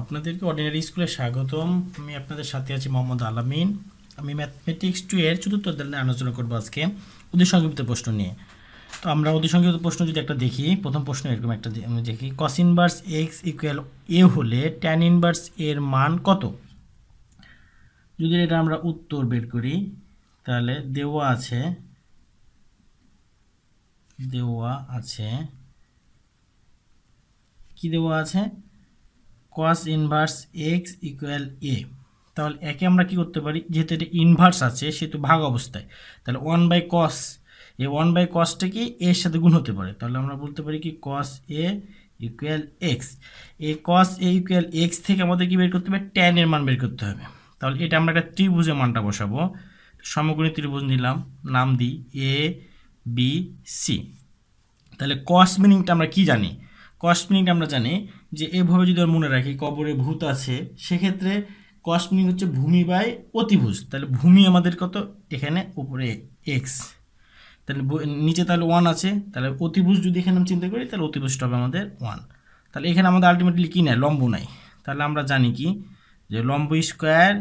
আপনাদেরকে অর্ডিনারি স্কুলে স্বাগতম আমি আপনাদের সাথে আছি মোহাম্মদ আলামিন আমি ম্যাথমেটিক্স টু এর চতুর্থ অধ্যায় নিয়ে আলোচনা করবো আজকে ওদের সংক্ষিপ্ত প্রশ্ন নিয়ে তো আমরা ওদের সংক্ষিপ্ত প্রশ্ন যদি একটা দেখি প্রথম প্রশ্ন এরকম একটা দেখি cos inverse x equal a হলে ট্যান ইনভার্স এর মান কত যদি এটা আমরা উত্তর বের করি তাহলে দেওয়া আছে দেওয়া আছে কি দেওয়া আছে cos inverse x equal a তাহলে একে আমরা কি করতে পারি যেহেতু এটা ইনভার্স আছে সেহেতু ভাগ অবস্থায় তাহলে one by cos a one by কসটা কি এর সাথে গুণ হতে পারে তাহলে আমরা বলতে পারি কি কস এ ইকুয়াল এক্স এ কস এ ইকুয়াল এক্স থেকে আমাদের কি বের করতে হবে ট্যান মান বের করতে হবে তাহলে এটা আমরা একটা ত্রিভুজের মানটা বসাবো সমকোণী ত্রিভুজ নিলাম নাম দিই এ বি সি তাহলে কস মিনিংটা আমরা কি জানি কস্ট আমরা জানি যে এভাবে যদি আমরা মনে রাখি কবরে ভূত আছে সেক্ষেত্রে কস্ট হচ্ছে ভূমি বাই অতিভুজ তাহলে ভূমি আমাদের কত এখানে উপরে এক্স তাহলে নিচে তাহলে ওয়ান আছে তাহলে অতিভুজ যদি এখানে আমি চিন্তা করি তাহলে অতিভুজটা হবে আমাদের ওয়ান তাহলে এখানে আমাদের আলটিমেটলি কী নেয় লম্ব নাই তাহলে আমরা জানি কি যে লম্ব স্কোয়ার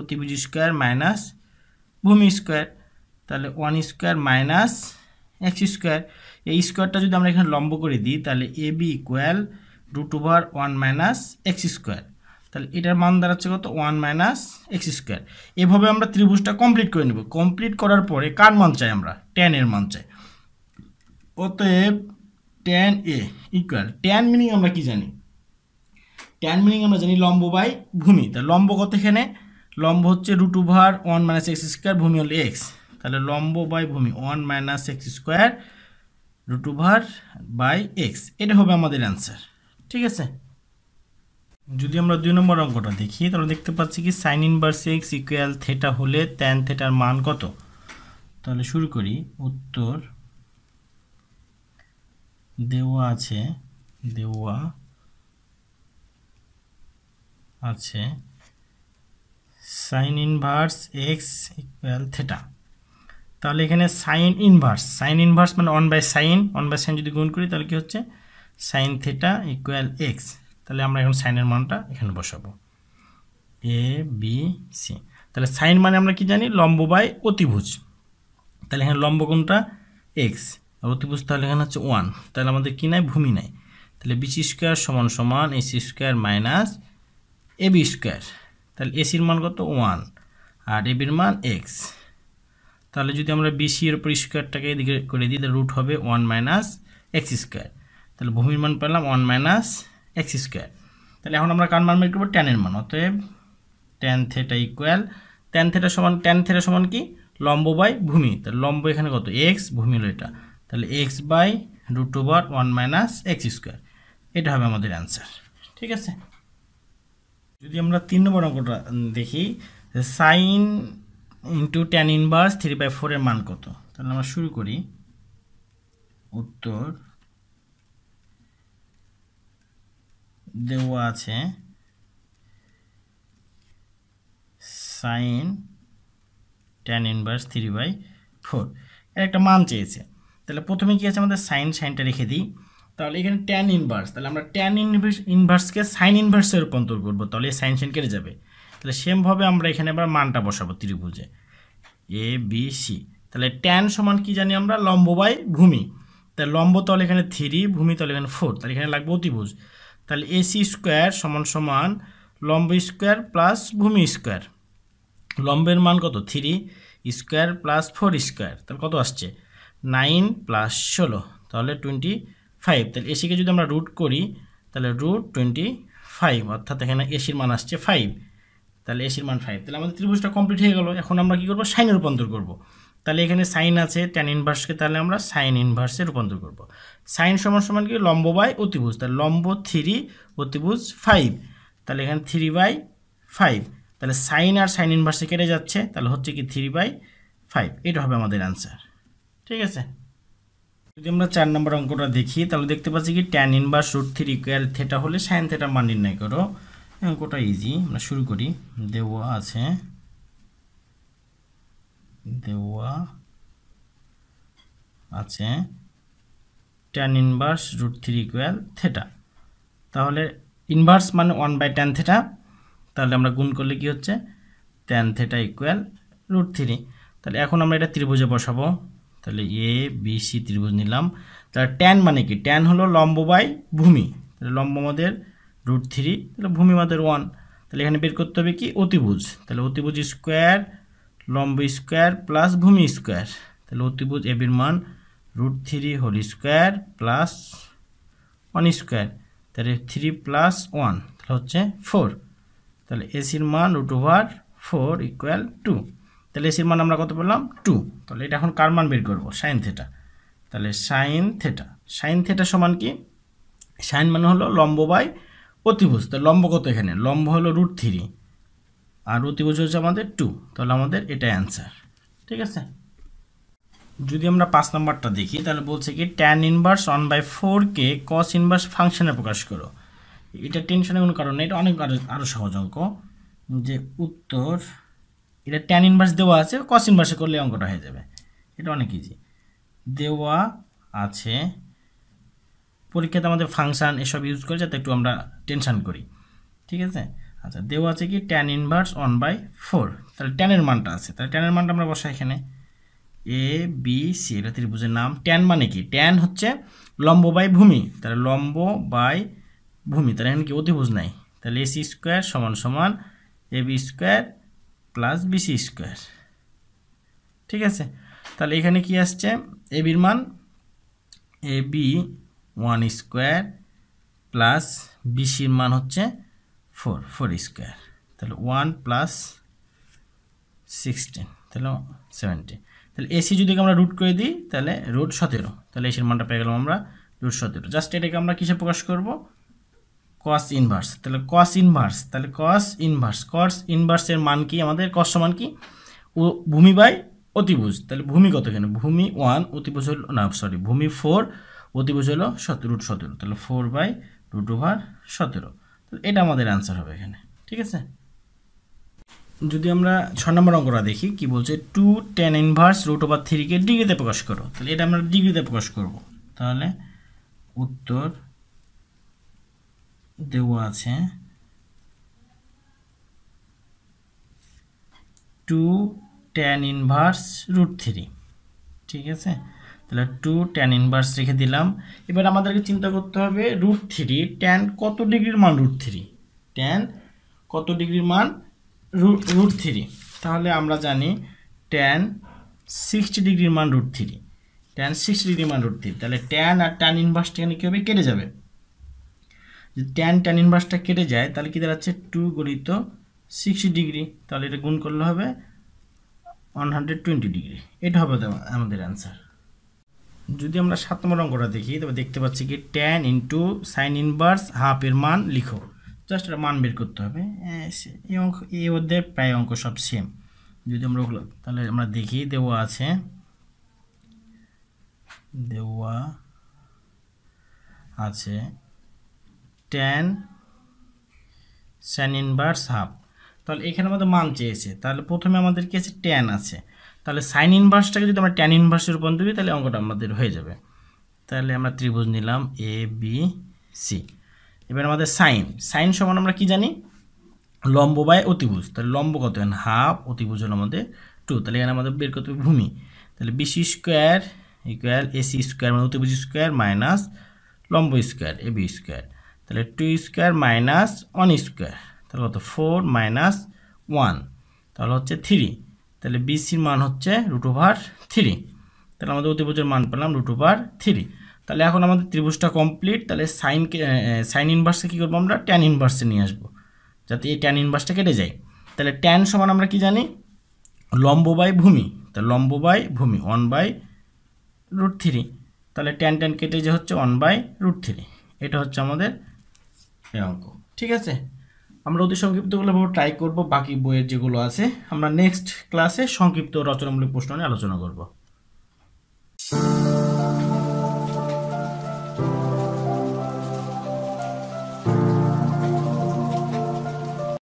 অতিভুজ স্কোয়ার মাইনাস ভূমি স্কোয়ার তাহলে one square minus x square এই স্কোয়ারটা যদি আমরা এখানে লম্ব করে দিই তাহলে A B equal root over one minus x square তাহলে এটার মান দাঁড়াচ্ছে কত ওয়ান মাইনাস এক্স স্কোয়ার এভাবে আমরা ত্রিভুজটা কমপ্লিট করে নেব কমপ্লিট করার পরে কার মান চাই আমরা ট্যানের মান চাই অতএব tan a equal tan meaning আমরা কি জানি ট্যান মিনিং আমরা জানি লম্ব বাই ভূমি তাহলে লম্ব কত এখানে লম্ব হচ্ছে root over one minus x square ভূমি হল এক্স তাহলে লম্ব বাই ভূমি one minus x square root over by x এটা হবে আমাদের অ্যান্সার ঠিক আছে যদি আমরা দুই নম্বর অঙ্কটা দেখি তাহলে দেখতে পাচ্ছি কি sine inverse x equal theta হলে ট্যান থেটার মান কত তাহলে শুরু করি উত্তর দেওয়া আছে দেওয়া আছে sine inverse x equal theta তাহলে এখানে সাইন ইনভার্স সাইন ইনভার্স মানে one by sine one by sine যদি গুণ করি তাহলে কী হচ্ছে সাইন থেটা ইকুয়াল এক্স তাহলে আমরা এখন সাইনের মানটা এখানে বসাবো এ বি সি তাহলে সাইন মানে আমরা কি জানি লম্ব বাই অতিভুজ তাহলে এখানে লম্ব কোনটা এক্স আর অতিভুজ তাহলে এখানে হচ্ছে ওয়ান তাহলে আমাদের কী নাই ভূমি নাই তাহলে বিসি স্কোয়ার সমান সমান AC square minus AB square তাহলে এসির মান কত ওয়ান আর এবির মান এক্স তাহলে যদি আমরা বিসি এর উপর স্কোয়ারটাকে এদিকে করে দিই তাহলে রুট হবে ওয়ান মাইনাস এক্স স্কোয়ার তাহলে ভূমির মান পেলাম ওয়ান মাইনাস এক্স স্কোয়ার তাহলে এখন আমরা কার মান বের করবো ট্যানের মান অতএব tan theta equal tan theta সমান ট্যান থেটা সমান কি লম্ব বাই ভূমি তাহলে লম্ব এখানে কত এক্স ভূমি হলো এটা তাহলে x by root over one minus x square এটা হবে আমাদের অ্যান্সার ঠিক আছে যদি আমরা তিন নম্বর অঙ্কটা দেখি sine into tan inverse three by ফোরের মান কত তাহলে আমরা শুরু করি উত্তর দেওয়া আছে sine tan inverse three by four এর একটা মান চেয়েছে তাহলে প্রথমে কী আছে আমাদের সাইন সাইনটা রেখে দিই তাহলে এখানে ট্যান ইনভার্স তাহলে আমরা ট্যান ইনভার্স ইনভার্সকে সাইন ইনভার্সে রূপান্তর করবো তাহলে সাইন সাইন কেটে যাবে তাহলে সেমভাবে আমরা এখানে এবার মানটা বসাবো ত্রিভুজে এ বি সি তাহলে ট্যান সমান কি জানি আমরা লম্ব বাই ভূমি তাহলে লম্ব তল এখানে থ্রি ভূমি তল এখানে ফোর তাহলে এখানে লাগবে অতিভুজ তাহলে এসি স্কোয়ার সমান সমান লম্ব স্কোয়ার প্লাস ভূমি স্কোয়ার লম্বের মান কত three square plus four square তাহলে কত আসছে নাইন প্লাস ষোলো তাহলে টোয়েন্টি ফাইভ তাহলে এসিকে যদি আমরা রুট করি তাহলে রুট টোয়েন্টি ফাইভ অর্থাৎ এখানে এসির মান আসছে ফাইভ তাহলে এসির মান ফাইভ তাহলে আমাদের ত্রিভুজটা কমপ্লিট হয়ে গেল এখন আমরা কী করবো সাইনে রূপান্তর করব। তাহলে এখানে সাইন আছে ট্যান ইনভার্সকে তাহলে আমরা সাইন ইনভার্সে রূপান্তর করব। সাইন সমান সমান কি লম্ব বাই অতিভুজ তাহলে লম্ব থ্রি অতিভুজ ফাইভ তাহলে এখানে থ্রি বাই ফাইভ তাহলে সাইন আর সাইন ইনভার্সে কেটে যাচ্ছে তাহলে হচ্ছে কি থ্রি বাই ফাইভ এটা হবে আমাদের অ্যান্সার ঠিক আছে যদি আমরা চার নম্বর অঙ্কটা দেখি তাহলে দেখতে পাচ্ছি কি tan inverse root three equal theta হলে সাইন থেটা মান নির্ণয় করো অঙ্কটা ইজি আমরা শুরু করি দেওয়া আছে দেওয়া আছে tan inverse root three equal theta তাহলে ইনভার্স মানে ওয়ান বাই ট্যান থেটা তাহলে আমরা গুণ করলে কি হচ্ছে tan theta equal root three তাহলে এখন আমরা এটা ত্রিভুজে বসাবো তাহলে এ বি সি ত্রিভুজ নিলাম তাহলে ট্যান মানে কি ট্যান হলো লম্ব বাই ভূমি তাহলে লম্ব আমাদের রুট থ্রি তাহলে ভূমিমাদের ওয়ান তাহলে এখানে বের করতে হবে কি অতিভুজ তাহলে অতিভুজ স্কোয়ার লম্ব স্কোয়ার প্লাস ভূমি স্কোয়ার তাহলে অতিভুজ এবির মান root three whole square plus one square তাহলে থ্রি প্লাস ওয়ান তাহলে হচ্ছে ফোর তাহলে এসির মান root over four equal two তাহলে এসির মান আমরা কত বললাম টু তাহলে এটা এখন কার মান বের করবো সাইন থেটা তাহলে সাইন থেটা সাইন থেটা সমান কি সাইন মানে হলো লম্ব বাই অতিভুজ তো লম্ব কত এখানে লম্ব হলো রুট থ্রি আর অতিভুজ হচ্ছে আমাদের টু তাহলে আমাদের এটা অ্যান্সার ঠিক আছে যদি আমরা পাঁচ নম্বরটা দেখি তাহলে বলছে কি tan inverse one by four কে কস ইনভার্স ফাংশনে প্রকাশ করো এটা টেনশনের কোনো কারণ নেই এটা অনেক আরো আরও সহজ অঙ্ক যে উত্তর এটা ট্যান ইনভার্স দেওয়া আছে কস ইনভার্সে করলে অঙ্কটা হয়ে যাবে এটা অনেক ইজি দেওয়া আছে পরীক্ষাতে আমাদের ফাংশান এসব ইউজ করে যাতে একটু আমরা টেনশান করি ঠিক আছে আচ্ছা দেওয়া আছে কি tan inverse one by four তাহলে ট্যানের মানটা আছে তাহলে ট্যানের মানটা আমরা বসাই এখানে এ বি সি এটা ত্রিভুজের নাম ট্যান মানে কি ট্যান হচ্ছে লম্ব বাই ভূমি তাহলে লম্ব বাই ভূমি তাহলে এখানে কি অতিভুজ নাই তাহলে এসি স্কোয়ার সমান সমান A B square plus BC square ঠিক আছে তাহলে এখানে কি আসছে এ বির মান A B one square plus বিশির মান হচ্ছে ফোর ফোর স্কোয়ার তাহলে ওয়ান প্লাস সিক্সটিন তাহলে সেভেন্টিন তাহলে এসি যদি আমরা রুট করে দিই তাহলে রুট সতেরো তাহলে এসির মানটা পেয়ে গেলাম আমরা রুট সতেরো জাস্ট এটাকে আমরা কিসে প্রকাশ করব কস ইনভার্স তাহলে কস ইনভার্স তাহলে কস ইনভার্স কস ইনভার্সের মান কি আমাদের কস সমান কি ও ভূমি বাই অতিভুজ তাহলে ভূমি কত কেন ভূমি ওয়ান অতিভুজ হল না সরি ভূমি ফোর অতিভুজ হলো রুট সতেরো তাহলে ফোর বাই রুট ওভার সতেরো এটা আমাদের অ্যান্সার হবে এখানে ঠিক আছে যদি আমরা ছ নম্বর অঙ্করা দেখি কি বলছে two tan inverse root over থ্রিকে ডিগ্রিতে প্রকাশ করো তাহলে এটা আমরা ডিগ্রিতে প্রকাশ করব তাহলে উত্তর দেওয়া আছে two tan inverse root three ঠিক আছে তাহলে টু ট্যান ইনভার্স রেখে দিলাম এবার আমাদেরকে চিন্তা করতে হবে রুট থ্রি ট্যান কত ডিগ্রির মান রুট থ্রি ট্যান কত ডিগ্রির মান রুট থ্রি তাহলে আমরা জানি ট্যান সিক্সটি ডিগ্রির মান রুট থ্রি ট্যান সিক্সটি ডিগ্রির মান রুট থ্রি তাহলে ট্যান আর ট্যান ইনভার্সটা এখানে কী হবে কেটে যাবে যদি ট্যান ট্যান ইনভার্সটা কেটে যায় তাহলে কী দাঁড়াচ্ছে টু গণিত সিক্সটি ডিগ্রি তাহলে এটা গুণ করলে হবে ওয়ান হান্ড্রেড টোয়েন্টি ডিগ্রি এটা হবে আমাদের অ্যান্সার যদি আমরা সাত নম্বর অঙ্কটা দেখি তবে দেখতে পাচ্ছি কি tan into sine inverse half এর মান লিখো জাস্ট এটা মান বের করতে হবে এই অঙ্ক এই অধ্যায় প্রায় অঙ্ক সব সেম যদি আমরা ওগুলো তাহলে আমরা দেখি দেওয়া আছে দেওয়া আছে ট্যান সাইন ইনভার্স হাফ তাহলে এখানে আমাদের মান চেয়েছে তাহলে প্রথমে আমাদের কি আছে ট্যান আছে তাহলে সাইন ইনভার্সটাকে যদি আমরা ট্যান ইনভার্সে রূপান্তর করি তাহলে অঙ্কটা আমাদের হয়ে যাবে তাহলে আমরা ত্রিভুজ নিলাম এ বি সি এবার আমাদের সাইন সাইন সমান আমরা কি জানি লম্ব বাই অতিভুজ তাহলে লম্ব কত এন হাফ অতিভুজ হল আমাদের টু তাহলে এখানে আমাদের বের করতে হবে ভূমি তাহলে BC square equal AC square মানে অতিভুজ স্কোয়ার মাইনাস লম্ব স্কোয়ার এ বি স্কোয়ার তাহলে two square minus one square তাহলে কত ফোর মাইনাস ওয়ান তাহলে হচ্ছে থ্রি তাহলে বিসির মান হচ্ছে রুট ওভার থ্রি তাহলে আমাদের অতিভুজের মান পেলাম রুট ওভার থ্রি তাহলে এখন আমাদের ত্রিভুজটা কমপ্লিট তাহলে সাইনকে সাইন ইনভার্সে কী করবো আমরা ট্যান ইনভার্সে নিয়ে আসবো যাতে এই ট্যান ইনভার্সটা কেটে যায় তাহলে ট্যান সমান আমরা কি জানি লম্ব বাই ভূমি তাহলে লম্ব বাই ভূমি ওয়ান বাই রুট থ্রি তাহলে ট্যান ট্যান কেটে যে হচ্ছে ওয়ান বাই রুট থ্রি এটা হচ্ছে আমাদের অঙ্ক ঠিক আছে আমরা অতি সংক্ষিপ্তগুলো ট্রাই করব বাকি বইয়ের যেগুলো আছে আমরা নেক্সট ক্লাসে সংক্ষিপ্ত রচনামূলক প্রশ্ন নিয়ে আলোচনা করবো